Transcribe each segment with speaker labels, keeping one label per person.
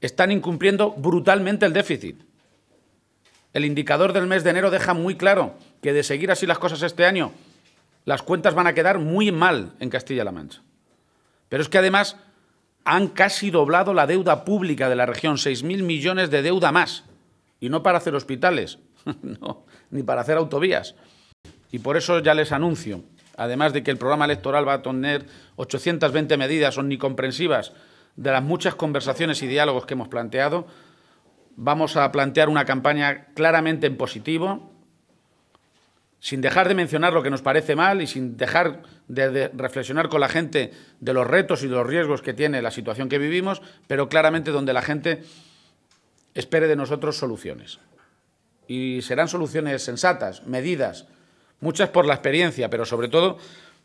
Speaker 1: están incumpliendo brutalmente el déficit. El indicador del mes de enero deja muy claro que de seguir así las cosas este año, las cuentas van a quedar muy mal en Castilla-La Mancha. Pero es que además han casi doblado la deuda pública de la región, 6.000 millones de deuda más. Y no para hacer hospitales, ni para hacer autovías. Y por eso ya les anuncio, además de que el programa electoral va a tener 820 medidas son comprensivas de las muchas conversaciones y diálogos que hemos planteado, vamos a plantear una campaña claramente en positivo, sin dejar de mencionar lo que nos parece mal y sin dejar de, reflexionar con la gente de los retos y los riesgos que tiene la situación que vivimos, pero claramente donde la gente espere de nosotros soluciones. Y serán soluciones sensatas, medidas, muchas por la experiencia, pero sobre todo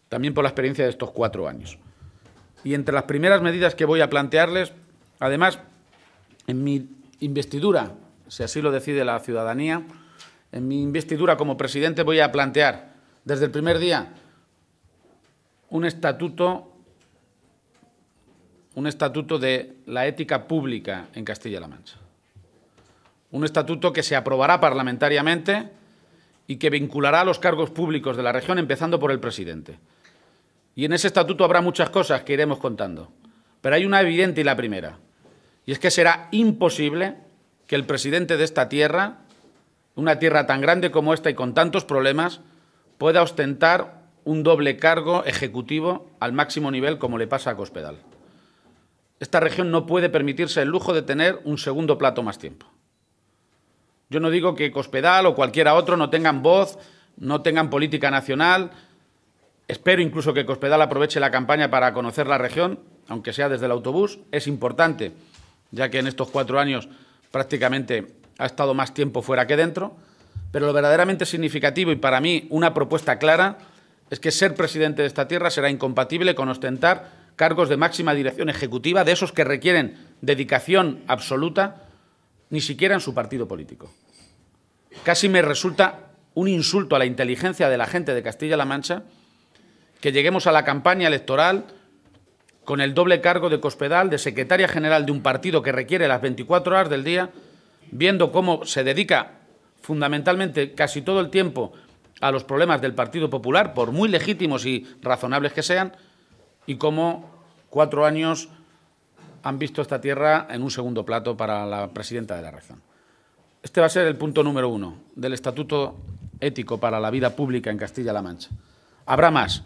Speaker 1: también por la experiencia de estos cuatro años. Y entre las primeras medidas que voy a plantearles, además, en mi investidura, si así lo decide la ciudadanía, en mi investidura como presidente voy a plantear desde el primer día un estatuto un estatuto de la ética pública en Castilla-La Mancha. Un estatuto que se aprobará parlamentariamente y que vinculará a los cargos públicos de la región, empezando por el presidente. Y en ese estatuto habrá muchas cosas que iremos contando. Pero hay una evidente y la primera. Y es que será imposible que el presidente de esta tierra, una tierra tan grande como esta y con tantos problemas, pueda ostentar un doble cargo ejecutivo al máximo nivel como le pasa a Cospedal. Esta región no puede permitirse el lujo de tener un segundo plato más tiempo. Yo no digo que Cospedal o cualquiera otro no tengan voz, no tengan política nacional, Espero incluso que Cospedal aproveche la campaña para conocer la región, aunque sea desde el autobús. Es importante, ya que en estos cuatro años prácticamente ha estado más tiempo fuera que dentro. Pero lo verdaderamente significativo y para mí una propuesta clara es que ser presidente de esta tierra será incompatible con ostentar cargos de máxima dirección ejecutiva, de esos que requieren dedicación absoluta, ni siquiera en su partido político. Casi me resulta un insulto a la inteligencia de la gente de Castilla-La Mancha que lleguemos a la campaña electoral con el doble cargo de Cospedal, de secretaria general de un partido que requiere las 24 horas del día, viendo cómo se dedica fundamentalmente casi todo el tiempo a los problemas del Partido Popular, por muy legítimos y razonables que sean, y cómo cuatro años han visto esta tierra en un segundo plato para la presidenta de la región. Este va a ser el punto número uno del Estatuto Ético para la Vida Pública en Castilla-La Mancha. Habrá más,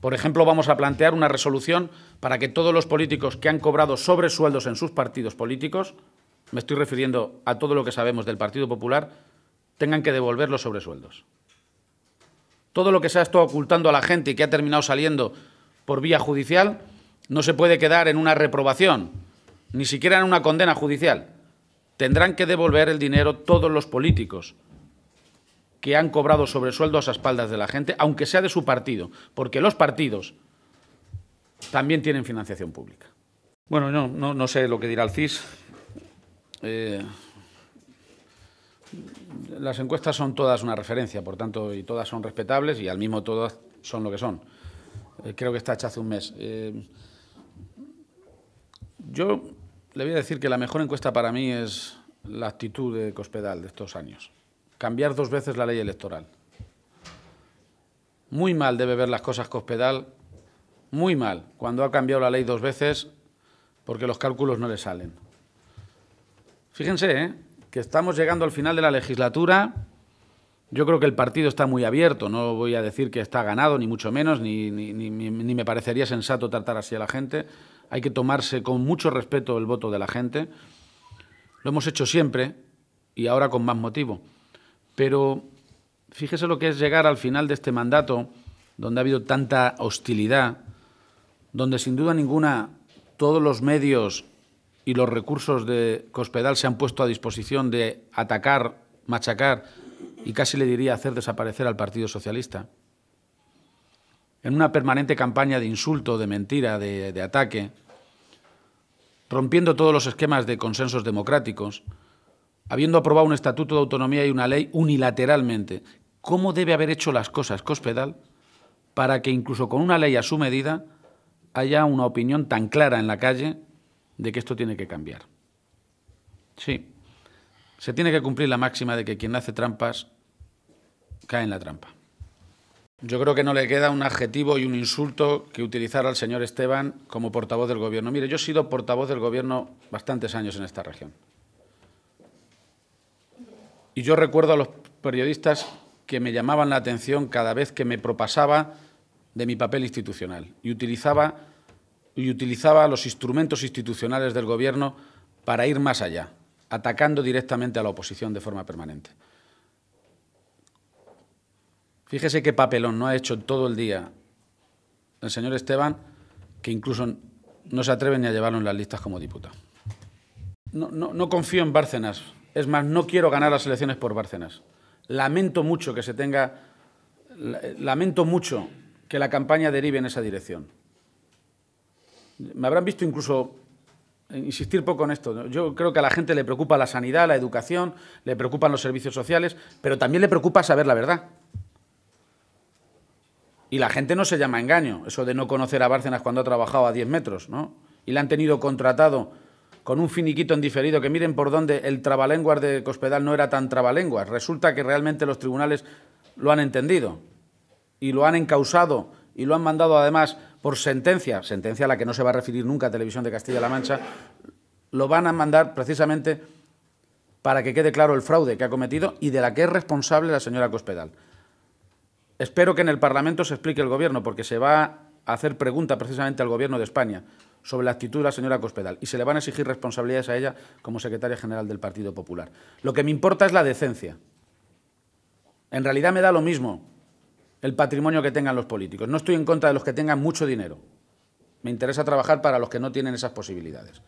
Speaker 1: por ejemplo, vamos a plantear una resolución para que todos los políticos que han cobrado sobresueldos en sus partidos políticos, me estoy refiriendo a todo lo que sabemos del Partido Popular, tengan que devolver los sobresueldos. Todo lo que se ha estado ocultando a la gente y que ha terminado saliendo por vía judicial no se puede quedar en una reprobación, ni siquiera en una condena judicial. Tendrán que devolver el dinero todos los políticos que han cobrado sobresueldos a espaldas de la gente, aunque sea de su partido, porque los partidos también tienen financiación pública. Bueno, no, no, sé lo que dirá el CIS. Eh, las encuestas son todas una referencia, por tanto, y todas son respetables y al mismo todas son lo que son. Eh, creo que está hecha hace un mes. Eh, yo le voy a decir que la mejor encuesta para mí es la actitud de Cospedal de estos años cambiar dos veces la ley electoral. Muy mal debe ver las cosas Cospedal, muy mal, cuando ha cambiado la ley dos veces porque los cálculos no le salen. Fíjense ¿eh? que estamos llegando al final de la legislatura. Yo creo que el partido está muy abierto, no voy a decir que está ganado, ni mucho menos, ni me parecería sensato tratar así a la gente. Hay que tomarse con mucho respeto el voto de la gente. Lo hemos hecho siempre y ahora con más motivo. Pero fíjese lo que es llegar al final de este mandato, donde ha habido tanta hostilidad, donde sin duda ninguna todos los medios y los recursos de Cospedal se han puesto a disposición de atacar, machacar y casi le diría hacer desaparecer al Partido Socialista. En una permanente campaña de insulto, de mentira, de, de ataque, rompiendo todos los esquemas de consensos democráticos, habiendo aprobado un estatuto de autonomía y una ley unilateralmente, ¿cómo debe haber hecho las cosas Cospedal para que incluso con una ley a su medida haya una opinión tan clara en la calle de que esto tiene que cambiar? Sí, se tiene que cumplir la máxima de que quien hace trampas cae en la trampa. Yo creo que no le queda un adjetivo y un insulto que utilizar al señor Esteban como portavoz del Gobierno. Mire, yo he sido portavoz del Gobierno bastantes años en esta región. Y yo recuerdo a los periodistas que me llamaban la atención cada vez que me propasaba de mi papel institucional y utilizaba, y utilizaba los instrumentos institucionales del Gobierno para ir más allá, atacando directamente a la oposición de forma permanente. Fíjese qué papelón no ha hecho todo el día el señor Esteban, que incluso no se atreve ni a llevarlo en las listas como diputado. no confío en Bárcenas, es más, no quiero ganar las elecciones por Bárcenas. Lamento mucho que se tenga... Lamento mucho que la campaña derive en esa dirección. Me habrán visto incluso insistir poco en esto. Yo creo que a la gente le preocupa la sanidad, la educación, le preocupan los servicios sociales, pero también le preocupa saber la verdad. Y la gente no se llama engaño, eso de no conocer a Bárcenas cuando ha trabajado a 10 metros, ¿no? Y le han tenido contratado con un finiquito indiferido diferido, que miren por dónde el trabalenguas de Cospedal no era tan trabalenguas. Resulta que realmente los tribunales lo han entendido y lo han encausado y lo han mandado además por sentencia, sentencia a la que no se va a referir nunca a Televisión de Castilla-La Mancha, lo van a mandar precisamente para que quede claro el fraude que ha cometido y de la que es responsable la señora Cospedal. Espero que en el Parlamento se explique el Gobierno, porque se va a hacer pregunta precisamente al Gobierno de España sobre la actitud de la señora Cospedal y se le van a exigir responsabilidades a ella como secretaria general del Partido Popular. Lo que me importa es la decencia. En realidad me da lo mismo el patrimonio que tengan los políticos. No estoy en contra de los que tengan mucho dinero. Me interesa trabajar para los que no tienen esas posibilidades.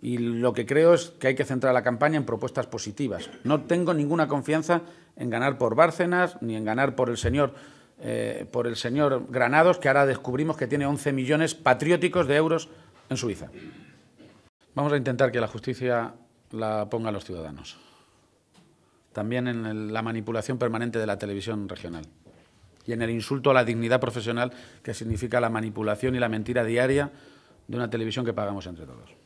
Speaker 1: Y lo que creo es que hay que centrar la campaña en propuestas positivas. No tengo ninguna confianza en ganar por Bárcenas ni en ganar por el señor eh, por el señor Granados, que ahora descubrimos que tiene 11 millones patrióticos de euros en Suiza. Vamos a intentar que la justicia la ponga a los ciudadanos. También en la manipulación permanente de la televisión regional y en el insulto a la dignidad profesional que significa la manipulación y la mentira diaria de una televisión que pagamos entre todos.